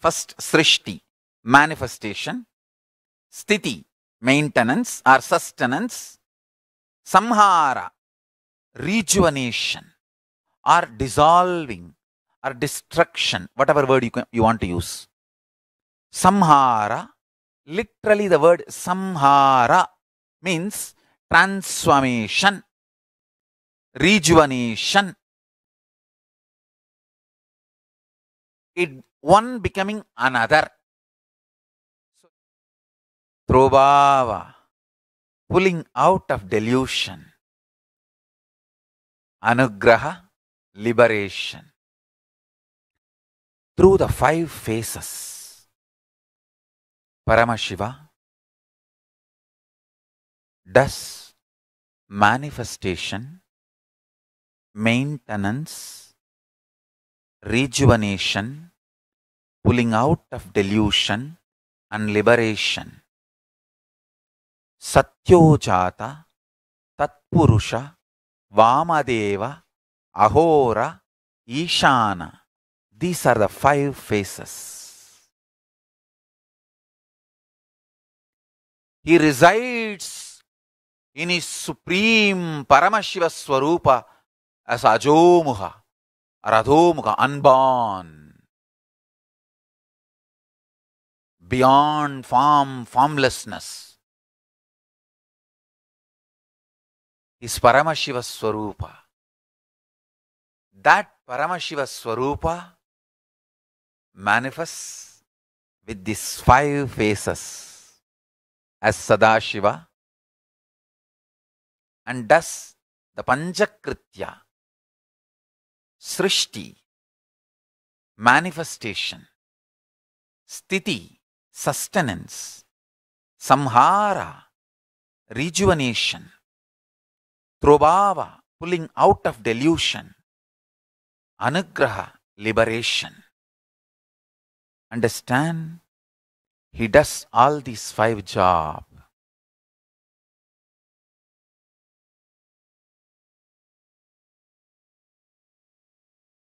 First, Srishti, manifestation. Sthiti, maintenance or sustenance. Samhara, rejuvenation or dissolving or destruction, whatever word you, can, you want to use. Samhara, literally the word Samhara means transformation, rejuvenation. It one becoming another. So, pulling out of delusion, anugraha, liberation. Through the five phases, Paramashiva does manifestation, maintenance, rejuvenation, pulling out of delusion and liberation. Satyojata Tatpurusha Vamadeva Ahora Ishana. These are the five faces. He resides in his supreme Paramashiva Swarupa as Ajomuha or Adhomuha, unborn. beyond form, formlessness is Paramashiva Swarupa. That Paramashiva Swarupa manifests with these five faces as Sadashiva and does the Panchakritya, Srishti, manifestation, Sthiti, sustenance, samhara, rejuvenation, trobhava, pulling out of delusion, anugraha, liberation. Understand? He does all these five jobs